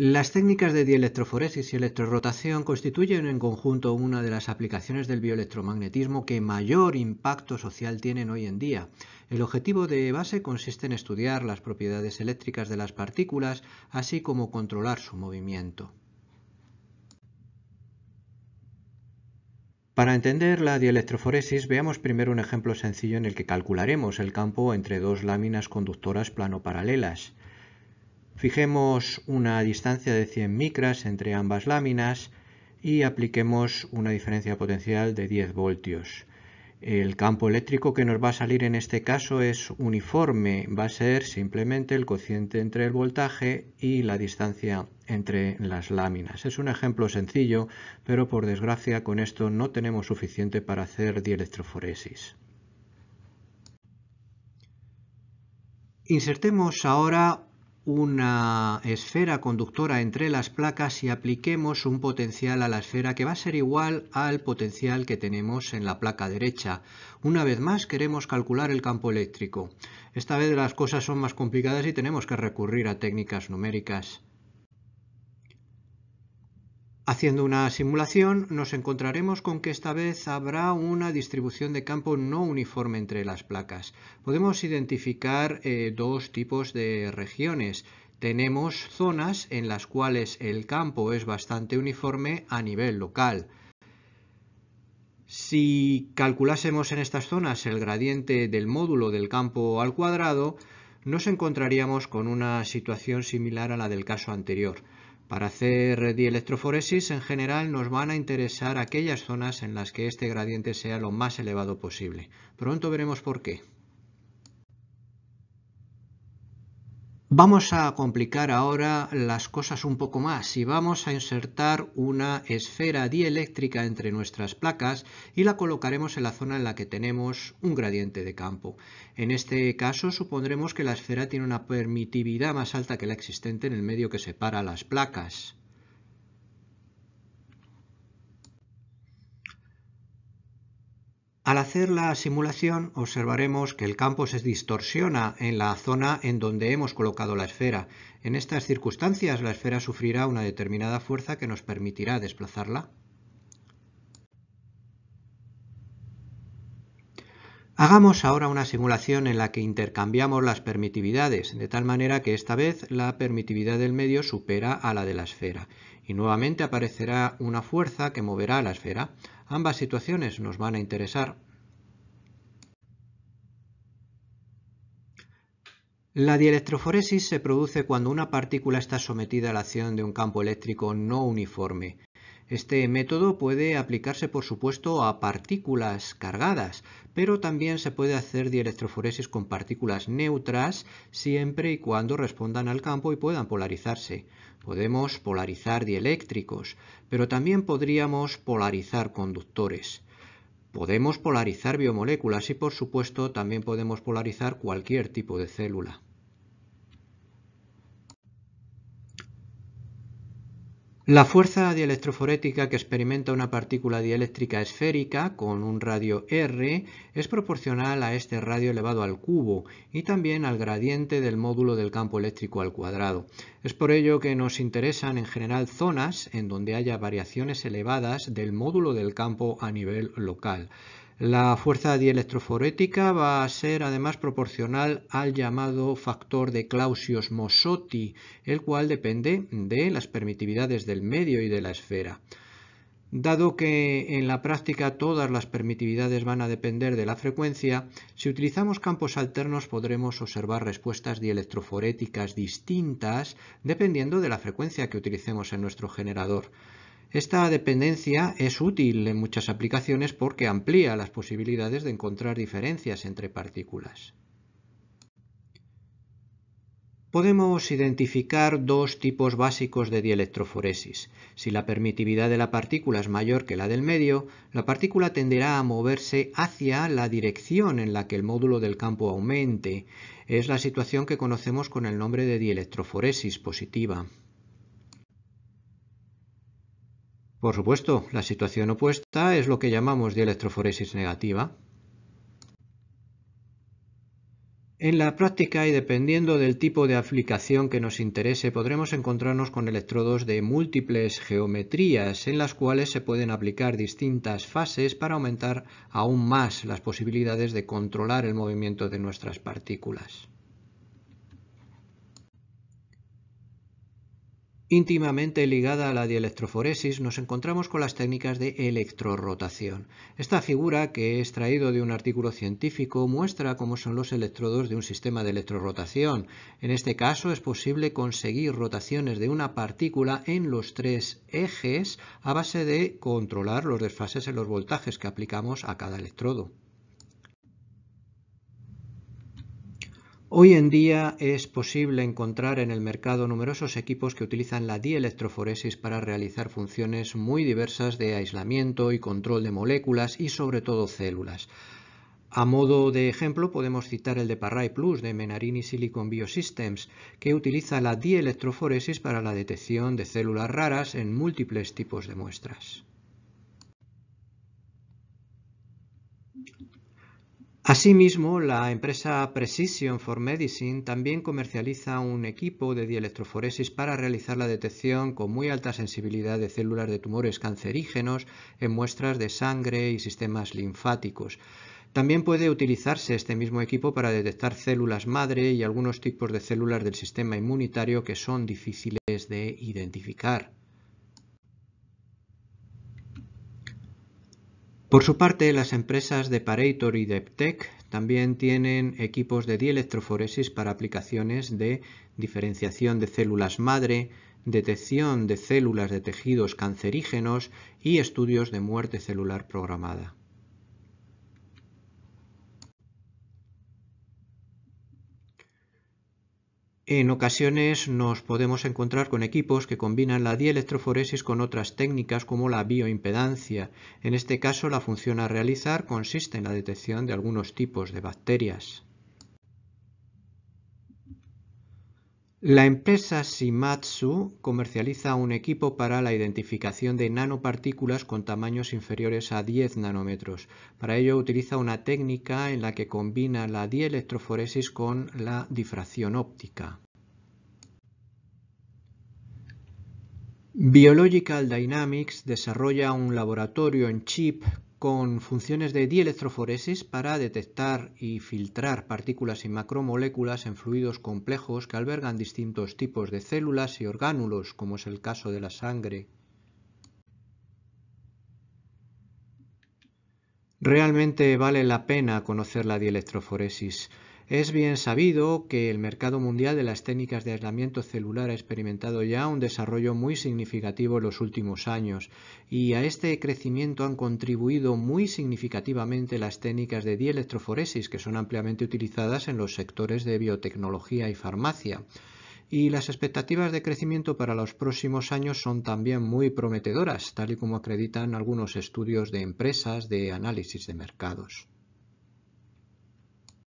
Las técnicas de dielectroforesis y electrorotación constituyen en conjunto una de las aplicaciones del bioelectromagnetismo que mayor impacto social tienen hoy en día. El objetivo de base consiste en estudiar las propiedades eléctricas de las partículas, así como controlar su movimiento. Para entender la dielectroforesis, veamos primero un ejemplo sencillo en el que calcularemos el campo entre dos láminas conductoras plano paralelas. Fijemos una distancia de 100 micras entre ambas láminas y apliquemos una diferencia potencial de 10 voltios. El campo eléctrico que nos va a salir en este caso es uniforme, va a ser simplemente el cociente entre el voltaje y la distancia entre las láminas. Es un ejemplo sencillo, pero por desgracia con esto no tenemos suficiente para hacer dielectroforesis. Insertemos ahora una esfera conductora entre las placas y apliquemos un potencial a la esfera que va a ser igual al potencial que tenemos en la placa derecha. Una vez más queremos calcular el campo eléctrico. Esta vez las cosas son más complicadas y tenemos que recurrir a técnicas numéricas. Haciendo una simulación nos encontraremos con que esta vez habrá una distribución de campo no uniforme entre las placas. Podemos identificar eh, dos tipos de regiones. Tenemos zonas en las cuales el campo es bastante uniforme a nivel local. Si calculásemos en estas zonas el gradiente del módulo del campo al cuadrado, nos encontraríamos con una situación similar a la del caso anterior. Para hacer dielectroforesis, en general nos van a interesar aquellas zonas en las que este gradiente sea lo más elevado posible. Pronto veremos por qué. Vamos a complicar ahora las cosas un poco más y vamos a insertar una esfera dieléctrica entre nuestras placas y la colocaremos en la zona en la que tenemos un gradiente de campo. En este caso supondremos que la esfera tiene una permitividad más alta que la existente en el medio que separa las placas. Al hacer la simulación observaremos que el campo se distorsiona en la zona en donde hemos colocado la esfera. En estas circunstancias la esfera sufrirá una determinada fuerza que nos permitirá desplazarla. Hagamos ahora una simulación en la que intercambiamos las permitividades, de tal manera que esta vez la permitividad del medio supera a la de la esfera, y nuevamente aparecerá una fuerza que moverá a la esfera. Ambas situaciones nos van a interesar. La dielectroforesis se produce cuando una partícula está sometida a la acción de un campo eléctrico no uniforme, este método puede aplicarse, por supuesto, a partículas cargadas, pero también se puede hacer dielectroforesis con partículas neutras siempre y cuando respondan al campo y puedan polarizarse. Podemos polarizar dieléctricos, pero también podríamos polarizar conductores. Podemos polarizar biomoléculas y, por supuesto, también podemos polarizar cualquier tipo de célula. La fuerza dielectroforética que experimenta una partícula dieléctrica esférica con un radio R es proporcional a este radio elevado al cubo y también al gradiente del módulo del campo eléctrico al cuadrado. Es por ello que nos interesan en general zonas en donde haya variaciones elevadas del módulo del campo a nivel local. La fuerza dielectroforética va a ser además proporcional al llamado factor de Clausius-Mossotti, el cual depende de las permitividades del medio y de la esfera. Dado que en la práctica todas las permitividades van a depender de la frecuencia, si utilizamos campos alternos podremos observar respuestas dielectroforéticas distintas dependiendo de la frecuencia que utilicemos en nuestro generador. Esta dependencia es útil en muchas aplicaciones porque amplía las posibilidades de encontrar diferencias entre partículas. Podemos identificar dos tipos básicos de dielectroforesis. Si la permitividad de la partícula es mayor que la del medio, la partícula tenderá a moverse hacia la dirección en la que el módulo del campo aumente. Es la situación que conocemos con el nombre de dielectroforesis positiva. Por supuesto, la situación opuesta es lo que llamamos de electroforesis negativa. En la práctica y dependiendo del tipo de aplicación que nos interese, podremos encontrarnos con electrodos de múltiples geometrías en las cuales se pueden aplicar distintas fases para aumentar aún más las posibilidades de controlar el movimiento de nuestras partículas. Íntimamente ligada a la dielectroforesis, nos encontramos con las técnicas de electrorotación. Esta figura, que he extraído de un artículo científico, muestra cómo son los electrodos de un sistema de electrorotación. En este caso, es posible conseguir rotaciones de una partícula en los tres ejes a base de controlar los desfases en los voltajes que aplicamos a cada electrodo. Hoy en día es posible encontrar en el mercado numerosos equipos que utilizan la dielectroforesis para realizar funciones muy diversas de aislamiento y control de moléculas y sobre todo células. A modo de ejemplo podemos citar el de Parray Plus de Menarini Silicon Biosystems, que utiliza la dielectroforesis para la detección de células raras en múltiples tipos de muestras. Asimismo, la empresa Precision for Medicine también comercializa un equipo de dielectroforesis para realizar la detección con muy alta sensibilidad de células de tumores cancerígenos en muestras de sangre y sistemas linfáticos. También puede utilizarse este mismo equipo para detectar células madre y algunos tipos de células del sistema inmunitario que son difíciles de identificar. Por su parte, las empresas de Parator y Deptec también tienen equipos de dielectroforesis para aplicaciones de diferenciación de células madre, detección de células de tejidos cancerígenos y estudios de muerte celular programada. En ocasiones nos podemos encontrar con equipos que combinan la dielectroforesis con otras técnicas como la bioimpedancia. En este caso la función a realizar consiste en la detección de algunos tipos de bacterias. La empresa Shimatsu comercializa un equipo para la identificación de nanopartículas con tamaños inferiores a 10 nanómetros. Para ello utiliza una técnica en la que combina la dielectroforesis con la difracción óptica. Biological Dynamics desarrolla un laboratorio en chip con funciones de dielectroforesis para detectar y filtrar partículas y macromoléculas en fluidos complejos que albergan distintos tipos de células y orgánulos, como es el caso de la sangre. Realmente vale la pena conocer la dielectroforesis. Es bien sabido que el mercado mundial de las técnicas de aislamiento celular ha experimentado ya un desarrollo muy significativo en los últimos años y a este crecimiento han contribuido muy significativamente las técnicas de dielectroforesis que son ampliamente utilizadas en los sectores de biotecnología y farmacia. Y las expectativas de crecimiento para los próximos años son también muy prometedoras, tal y como acreditan algunos estudios de empresas de análisis de mercados.